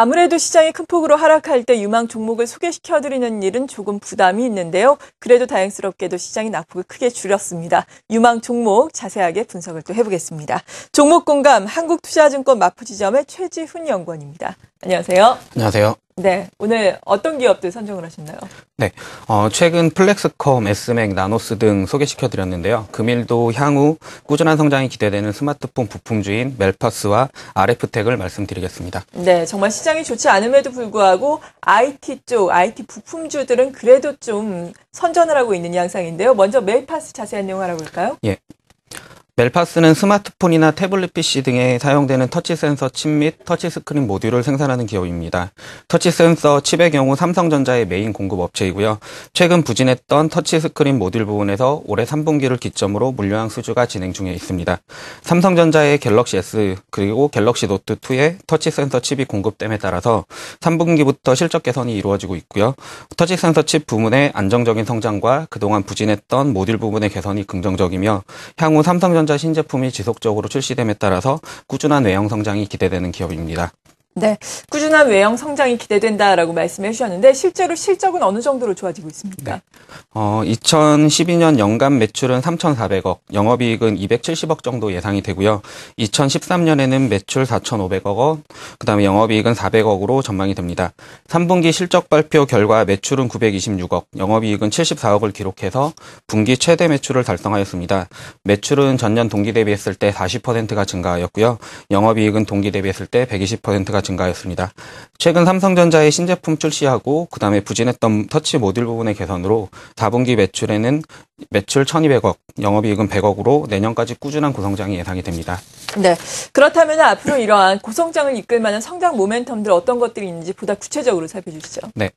아무래도 시장이 큰 폭으로 하락할 때 유망 종목을 소개시켜드리는 일은 조금 부담이 있는데요. 그래도 다행스럽게도 시장이 낙폭을 크게 줄였습니다. 유망 종목 자세하게 분석을 또 해보겠습니다. 종목 공감 한국투자증권 마포지점의 최지훈 연구원입니다. 안녕하세요. 안녕하세요. 네, 오늘 어떤 기업들 선정을 하셨나요? 네, 어, 최근 플렉스컴, 에스맥, 나노스 등 소개시켜드렸는데요. 금일도 향후 꾸준한 성장이 기대되는 스마트폰 부품주인 멜파스와 아레프텍을 말씀드리겠습니다. 네, 정말 시장이 좋지 않음에도 불구하고 IT 쪽, IT 부품주들은 그래도 좀 선전을 하고 있는 양상인데요. 먼저 멜파스 자세한 내용 알아볼까요? 예, 멜파스는 스마트폰이나 태블릿 PC 등에 사용되는 터치 센서 칩 및 터치 스크린 모듈을 생산하는 기업입니다. 터치 센서 칩의 경우 삼성전자의 메인 공급 업체이고요. 최근 부진했던 터치 스크린 모듈 부분에서 올해 3분기를 기점으로 물량 수주가 진행 중에 있습니다. 삼성전자의 갤럭시 S 그리고 갤럭시 노트 2에 터치 센서 칩이 공급됨에 따라서 3분기부터 실적 개선이 이루어지고 있고요. 터치 센서 칩 부문의 안정적인 성장과 그동안 부진했던 모듈 부분의 개선이 긍정적이며 향후 삼성전자 신자 신제품이 지속적으로 출시됨에 따라서 꾸준한 외형 성장이 기대되는 기업입니다. 네, 꾸준한 외형 성장이 기대된다라고 말씀해 주셨는데 실제로 실적은 어느 정도로 좋아지고 있습니까? 네. 어, 2012년 연간 매출은 3,400억, 영업이익은 270억 정도 예상이 되고요. 2013년에는 매출 4,500억 원, 그다음에 영업이익은 400억으로 전망이 됩니다. 3분기 실적 발표 결과 매출은 926억, 영업이익은 74억을 기록해서 분기 최대 매출을 달성하였습니다. 매출은 전년 동기 대비했을 때 40%가 증가하였고요. 영업이익은 동기 대비했을 때 120%가 증가했습니다. 최근 삼성전자의 신제품 출시하고 그다음에 부진했던 터치 모듈 부분의 개선으로 4분기 매출에는 매출 1,200억, 영업이익은 100억으로 내년까지 꾸준한 고성장이 예상이 됩니다. 네. 그렇다면 앞으로 이러한 고성장을 이끌 만한 성장 모멘텀들 어떤 것들이 있는지 보다 구체적으로 살펴주시죠. 네.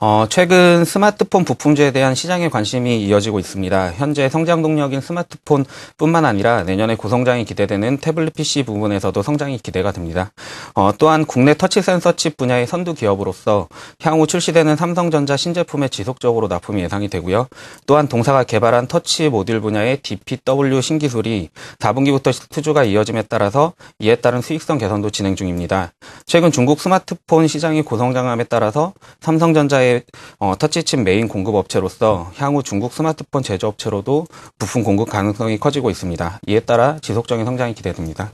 어, 최근 스마트폰 부품주에 대한 시장의 관심이 이어지고 있습니다. 현재 성장 동력인 스마트폰뿐만 아니라 내년에 고성장이 기대되는 태블릿 PC 부분에서도 성장이 기대가 됩니다. 어, 또한 국내 터치 센서 칩 분야의 선두 기업으로서 향후 출시되는 삼성전자 신제품에 지속적으로 납품이 예상이 되고요. 또한 동사가 개발한 터치 모듈 분야의 DPW 신기술이 4분기부터 투주가 이어지면서 방에 따라서 이에 따른 수익성 개선도 진행 중입니다. 최근 중국 스마트폰 시장의 고성장함에 따라서 삼성전자의 어, 터치칩 메인 공급업체로서 향후 중국 스마트폰 제조업체로도 부품 공급 가능성이 커지고 있습니다. 이에 따라 지속적인 성장이 기대됩니다.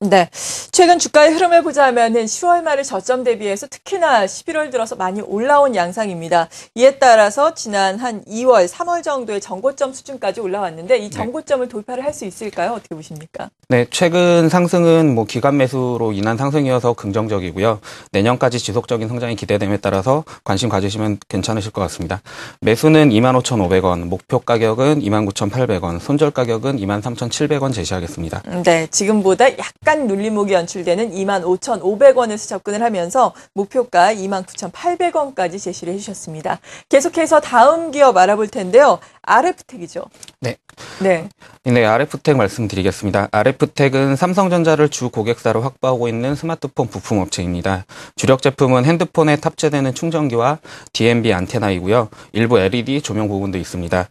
네. 최근 주가의 흐름을 보자면은 10월 말을 저점 대비해서 특히나 11월 들어서 많이 올라온 양상입니다. 이에 따라서 지난 한 2월, 3월 정도의 정고점 수준까지 올라왔는데 이 정고점을 네. 돌파를 할 수 있을까요? 어떻게 보십니까? 네. 최근 상승은 뭐 기간 매수로 인한 상승이어서 긍정적이고요. 내년까지 지속적인 성장이 기대됨에 따라서 관심 가지시면 괜찮으실 것 같습니다. 매수는 25,500원, 목표 가격은 29,800원, 손절 가격은 23,700원 제시하겠습니다. 네. 지금보다 약간 약간 눌림목이 연출되는 25,500원에서 접근을 하면서 목표가 29,800원까지 제시를 해주셨습니다. 계속해서 다음 기업 알아볼 텐데요. RF텍이죠. 네. 네. 네, RF텍 말씀드리겠습니다. RF텍은 삼성전자를 주 고객사로 확보하고 있는 스마트폰 부품 업체입니다. 주력 제품은 핸드폰에 탑재되는 충전기와 DMB 안테나이고요. 일부 LED 조명 부분도 있습니다.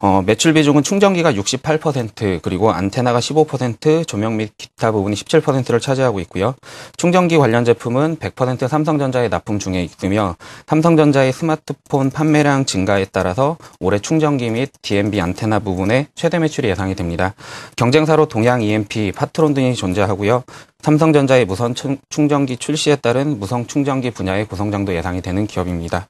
어, 매출 비중은 충전기가 68% 그리고 안테나가 15% 조명 및 기타 부분이 17%를 차지하고 있고요. 충전기 관련 제품은 100%삼성전자의 납품 중에 있으며 삼성전자의 스마트폰 판매량 증가에 따라서 올해 충전기 및 DMB 안테나 부분의 최대 매출이 예상이 됩니다. 경쟁사로 동양 EMP, 파트론 등이 존재하고요. 삼성전자의 무선 충전기 출시에 따른 무선 충전기 분야의 구성장도 예상이 되는 기업입니다.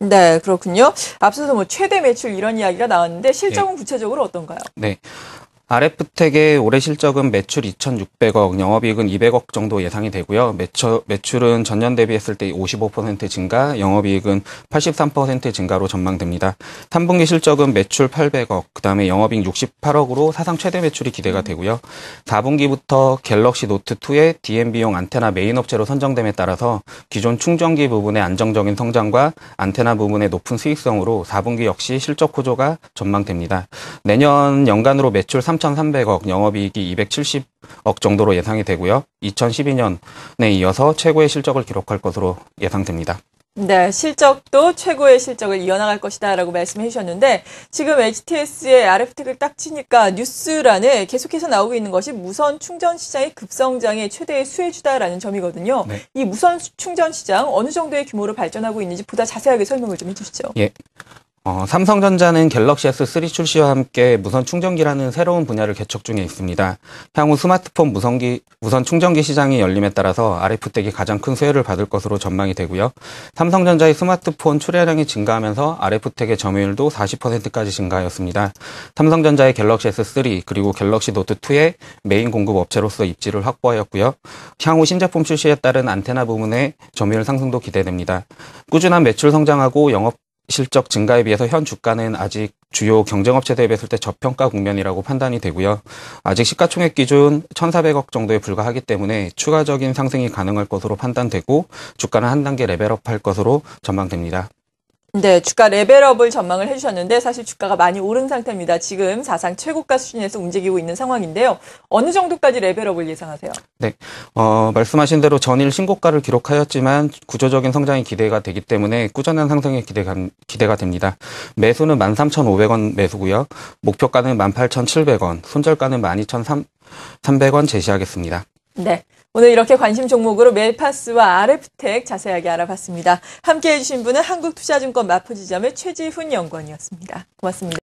네, 그렇군요. 앞서서 뭐 최대 매출 이런 이야기가 나왔는데 실적은 네. 구체적으로 어떤가요? 네. r f 텍의 올해 실적은 매출 2,600억, 영업이익은 200억 정도 예상이 되고요. 매출, 매출은 전년 대비했을 때 55% 증가, 영업이익은 83% 증가로 전망됩니다. 3분기 실적은 매출 800억, 그 다음에 영업이익 68억으로 사상 최대 매출이 기대가 되고요. 4분기부터 갤럭시 노트2의 DMB용 안테나 메인 업체로 선정됨에 따라서 기존 충전기 부분의 안정적인 성장과 안테나 부분의 높은 수익성으로 4분기 역시 실적 호조가 전망됩니다. 내년 연간으로 매출 3 3,300억, 영업이익이 270억 정도로 예상이 되고요. 2012년에 이어서 최고의 실적을 기록할 것으로 예상됩니다. 네, 실적도 최고의 실적을 이어나갈 것이다라고 말씀해 주셨는데 지금 HTS의 RF택을 딱 치니까 뉴스란에 계속해서 나오고 있는 것이 무선 충전 시장의 급성장의 최대의 수혜주다라는 점이거든요. 네. 이 무선 충전 시장 어느 정도의 규모로 발전하고 있는지 보다 자세하게 설명을 좀 해주시죠. 예, 어, 삼성전자는 갤럭시 S3 출시와 함께 무선 충전기라는 새로운 분야를 개척 중에 있습니다. 향후 스마트폰 무선기, 무선 충전기 시장이 열림에 따라서 RF 댁이 가장 큰 수혜를 받을 것으로 전망이 되고요. 삼성전자의 스마트폰 출하량이 증가하면서 RF 텍의 점유율도 40%까지 증가하였습니다. 삼성전자의 갤럭시 S3 그리고 갤럭시 노트2의 메인 공급 업체로서 입지를 확보하였고요. 향후 신제품 출시에 따른 안테나 부문의 점유율 상승도 기대됩니다. 꾸준한 매출 성장하고 영업 실적 증가에 비해서 현 주가는 아직 주요 경쟁업체 대비했을 때 저평가 국면이라고 판단이 되고요. 아직 시가총액 기준 1,400억 정도에 불과하기 때문에 추가적인 상승이 가능할 것으로 판단되고 주가는 한 단계 레벨업 할 것으로 전망됩니다. 네, 주가 레벨업을 전망을 해주셨는데 사실 주가가 많이 오른 상태입니다. 지금 사상 최고가 수준에서 움직이고 있는 상황인데요. 어느 정도까지 레벨업을 예상하세요? 네, 어, 말씀하신 대로 전일 신고가를 기록하였지만 구조적인 성장이 기대가 되기 때문에 꾸준한 상승에 기대가, 기대가 됩니다. 매수는 13,500원 매수고요. 목표가는 18,700원, 손절가는 12,300원 제시하겠습니다. 네. 오늘 이렇게 관심 종목으로 멜파스와 아르프텍 자세하게 알아봤습니다. 함께해 주신 분은 한국투자증권 마포지점의 최지훈 연구원이었습니다. 고맙습니다.